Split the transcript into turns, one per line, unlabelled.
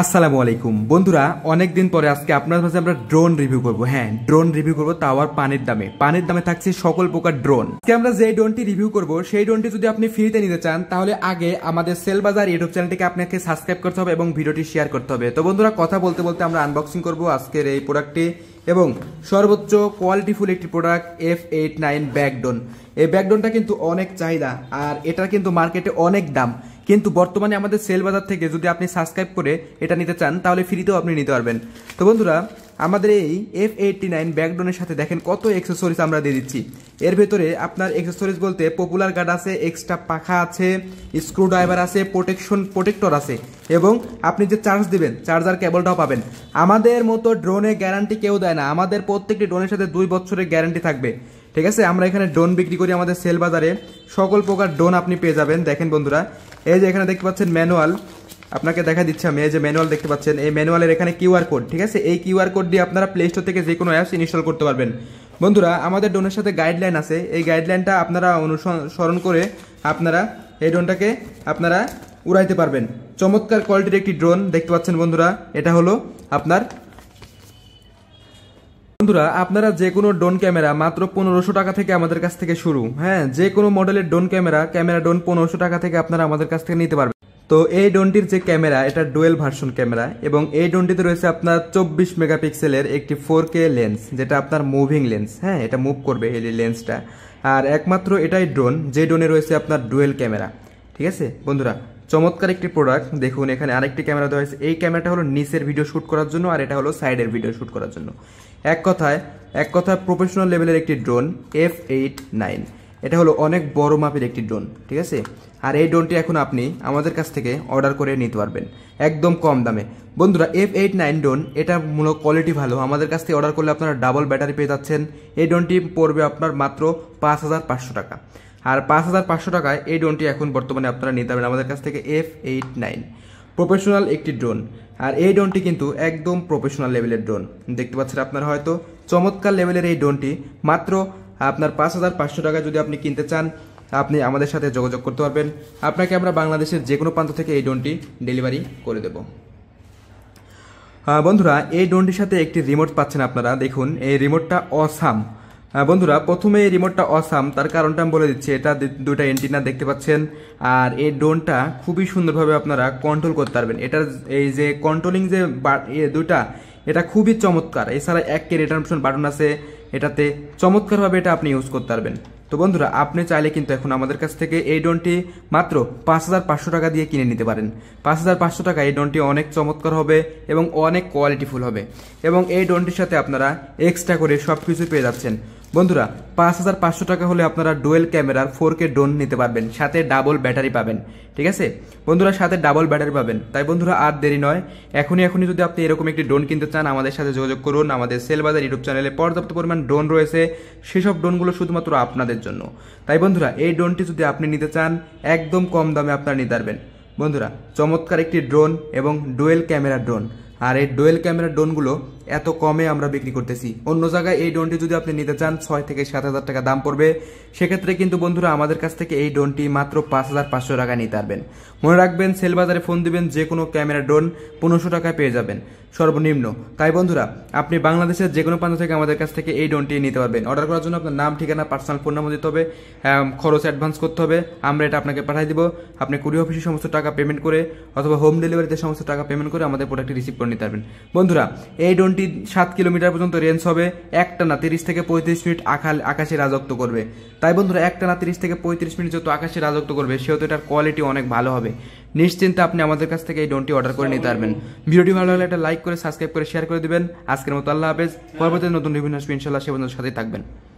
আসসালামু আলাইকুম বন্ধুরা অনেক দিন পরে আজকে আপনার কাছে আমরা ড্রোন রিভিউ করব হ্যাঁ ড্রোন রিভিউ করব তাও পানির দামে পানির দামে থাকছে সকল প্রকার ড্রোন আজকে আমরা যে ড্রোনটি রিভিউ করব সেই ড্রোনটি যদি আপনি ফ্রিতে নিতে চান তাহলে আগে আমাদের সেল বাজার ইউটিউব চ্যানেলটিকে আপনাকে সাবস্ক্রাইব করতে হবে এবং ভিডিওটি শেয়ার করতে হবে তো বন্ধুরা কথা বলতে বলতে আমরা আনবক্সিং করব আজকের এই প্রোডাক্টটি এবং সর্বোচ্চ কোয়ালিটিফুল একটি প্রোডাক্ট এফ এইট নাইন ব্যাকডোন এই ব্যাকডোনটা কিন্তু অনেক চাহিদা আর এটার কিন্তু মার্কেটে অনেক দাম কিন্তু বর্তমানে আমাদের সেল বাজার থেকে যদি আপনি সাবস্ক্রাইব করে এটা নিতে চান তাহলে ফ্রিতেও আপনি নিতে পারবেন তো বন্ধুরা আমাদের এই এফ এইটটি নাইন ব্যাকডোনের সাথে দেখেন কত এক্সেসরিজ আমরা দিয়ে দিচ্ছি এর ভেতরে আপনার এক্সেসরিজ বলতে পপুলার গার্ড আছে এক্সট্রা পাখা আছে স্ক্রুড্রাইভার আছে প্রোটেকশন প্রোটেক্টর আছে এবং আপনি যে চার্জ দিবেন চার্জার কেবলটাও পাবেন আমাদের মতো ড্রোনে গ্যারান্টি কেউ দেয় না আমাদের প্রত্যেকটি ড্রোনের সাথে দুই বছরের গ্যারান্টি থাকবে ঠিক আছে আমরা এখানে ডোন বিক্রি করি আমাদের সেল বাজারে সকল প্রকার ডোন আপনি পেয়ে যাবেন দেখেন বন্ধুরা এই যে এখানে দেখতে পাচ্ছেন ম্যানুয়াল আপনাকে দেখা দিচ্ছে আমি এই যে ম্যানুয়াল দেখতে পাচ্ছেন এই ম্যানুয়ালের এখানে কিউআর কোড ঠিক আছে এই কিউআর কোড দিয়ে আপনারা প্লে স্টোর থেকে যে কোনো অ্যাপস ইনস্টল করতে পারবেন বন্ধুরা আমাদের ডোনের সাথে গাইডলাইন আছে এই গাইডলাইনটা আপনারা অনুসরণ করে আপনারা এই ড্রোনটাকে আপনারা উড়াইতে পারবেন চমৎকার কোয়ালিটির একটি ড্রোন দেখতে পাচ্ছেন বন্ধুরা এটা হলো আপনার বন্ধুরা আপনারা যে কোনো ডোন ক্যামেরা মাত্র পনেরোশো টাকা থেকে আমাদের কাছ থেকে শুরু হ্যাঁ যে কোনো মডেলের ডোন ক্যামেরা ক্যামেরা ডোন পনেরোশো টাকা থেকে আপনারা আমাদের কাছ থেকে নিতে পারবেন তো এই ডোনটির যে ক্যামেরা এটা ডুয়েল ভার্সন ক্যামেরা এবং এই ডোনটিতে রয়েছে আপনার চব্বিশ মেগাপিক্সেলের একটি ফোর কে লেন্স যেটা আপনার মুভিং লেন্স হ্যাঁ এটা মুভ করবে এই লেন্সটা আর একমাত্র এটাই ড্রোন যে ড্রোনে রয়েছে আপনার ডুয়েল ক্যামেরা ঠিক আছে বন্ধুরা চমৎকার একটি প্রোডাক্ট দেখুন এখানে আরেকটি ক্যামেরা দেওয়া হয়েছে এই ক্যামেরাটা হলো নিচের ভিডিও শ্যুট করার জন্য আর এটা হলো সাইডের ভিডিও শ্যুট করার জন্য এক কথায় এক কথায় প্রফেশনাল লেভেলের একটি ড্রোন এফ এইট নাইন এটা হলো অনেক বড় মাপের একটি ড্রোন ঠিক আছে আর এই ড্রোনটি এখন আপনি আমাদের কাছ থেকে অর্ডার করে নিতে পারবেন একদম কম দামে বন্ধুরা এফ এইট নাইন ড্রোন এটা মূলত কোয়ালিটি ভালো আমাদের কাছ থেকে অর্ডার করলে আপনারা ডাবল ব্যাটারি পেয়ে যাচ্ছেন এই ড্রোনটি পড়বে আপনার মাত্র পাঁচ হাজার পাঁচশো টাকা আর পাঁচ হাজার পাঁচশো টাকায় এই ড্রোনটি এখন বর্তমানে আপনারা নিতে পারেন আমাদের কাছ থেকে এফ এইট নাইন প্রফেশনাল একটি ড্রোন আর এই ড্রোনটি কিন্তু একদম প্রফেশনাল লেভেলের ড্রোন দেখতে পাচ্ছেন আপনারা হয়তো চমৎকার লেভেলের এই ড্রোনটি মাত্র আপনার পাঁচ হাজার পাঁচশো টাকায় যদি আপনি কিনতে চান আপনি আমাদের সাথে যোগাযোগ করতে পারবেন আপনাকে আমরা বাংলাদেশের যে কোনো প্রান্ত থেকে এই ড্রোনটি ডেলিভারি করে দেব বন্ধুরা এই ড্রোনটির সাথে একটি রিমোট পাচ্ছেন আপনারা দেখুন এই রিমোটটা অসাম হ্যাঁ, বন্ধুরা প্রথমে এই রিমোটটা অসাম তার কারণটা আমি বলে দিচ্ছি এটা দুইটা এন্টিনা দেখতে পাচ্ছেন আর এই ড্রোনটা খুবই সুন্দরভাবে আপনারা কন্ট্রোল করতে পারবেন এটার এই যে কন্ট্রোলিং যে ইয়ে দুটা এটা খুবই চমৎকার এছাড়া এককে রিটার্নশন বাটন আছে এটাতে চমৎকারভাবে এটা আপনি ইউজ করতে পারবেন তো বন্ধুরা আপনি চাইলে কিন্তু এখন আমাদের কাছ থেকে এই ড্রোনটি মাত্র পাঁচ হাজার পাঁচশো টাকা দিয়ে কিনে নিতে পারেন পাঁচ হাজার পাঁচশো টাকা এই ড্রোনটি অনেক চমৎকার হবে এবং অনেক কোয়ালিটিফুল হবে এবং এই ড্রোনটির সাথে আপনারা এক্সট্রা করে সব কিছু পেয়ে যাচ্ছেন বন্ধুরা পাঁচ হাজার পাঁচশো টাকা হলে আপনারা ডুয়েল ক্যামেরার ফোর কে ড্রোন নিতে পারবেন সাথে ডাবল ব্যাটারি পাবেন ঠিক আছে বন্ধুরা সাথে ডাবল ব্যাটারি পাবেন তাই বন্ধুরা আর দেরি নয় এখনই এখনই যদি আপনি এরকম একটি ড্রোন কিনতে চান আমাদের সাথে যোগাযোগ করুন আমাদের সেলবাজার ইউটিউব চ্যানেলে পর্যাপ্ত পরিমাণ ড্রোন রয়েছে সেসব ড্রোনগুলো শুধুমাত্র আপনাদের জন্য তাই বন্ধুরা এই ড্রোনটি যদি আপনি নিতে চান একদম কম দামে আপনারা নিতে পারবেন বন্ধুরা চমৎকার একটি ড্রোন এবং ডুয়েল ক্যামেরা ড্রোন আর এই ডুয়েল ক্যামেরা ড্রোনগুলো এত কমে আমরা বিক্রি করতেছি অন্য জায়গায় এই ডোনটি যদি আপনি নিতে চান ছয় থেকে সাত হাজার টাকা দাম পড়বে সেক্ষেত্রে কিন্তু বন্ধুরা আমাদের কাছ থেকে এই ডোনটি মাত্র পাঁচ হাজার পাঁচশো টাকা নিতে পারবেন মনে রাখবেন সেল বাজারে ফোন দিবেন যে কোনো ক্যামেরা ড্রোন পনেরোশো টাকায় পেয়ে যাবেন সর্বনিম্ন তাই বন্ধুরা আপনি বাংলাদেশের যে কোনো প্রান্ত থেকে আমাদের কাছ থেকে এই ডোনটি নিতে পারবেন অর্ডার করার জন্য আপনার নাম ঠিকানা পার্সোনাল ফোন নাম্বার দিতে হবে খরচ অ্যাডভান্স করতে হবে আমরা এটা আপনাকে পাঠিয়ে দিব আপনি কুড়ি অফিসে সমস্ত টাকা পেমেন্ট করে অথবা হোম ডেলিভারিতে সমস্ত টাকা পেমেন্ট করে আমাদের প্রোডাক্টটি রিসিভ করে নিতে পারবেন বন্ধুরা এই ডোনটি এটি সাত কিলোমিটার পর্যন্ত রেঞ্জ হবে একটানা তিরিশ থেকে পঁয়ত্রিশ মিনিট আকাল আকাশে রাজত্ব করবে তাই বন্ধুরা একটানা তিরিশ থেকে পঁয়ত্রিশ মিনিট যত আকাশে রাজত্ব করবে সেহেতু এটার কোয়ালিটি অনেক ভালো হবে নিশ্চিন্তে আপনি আমাদের কাছ থেকে এই ড্রোনটি অর্ডার করে নিতে পারবেন ভিডিওটি ভালো লাগলে একটা লাইক করে সাবস্ক্রাইব করে শেয়ার করে দেবেন আজকের মতো আল্লাহ হাফেজ পরবর্তী নতুন রিভিউ আসবে ইনশাল্লাহ সে বন্ধুর সাথেই থাকবেন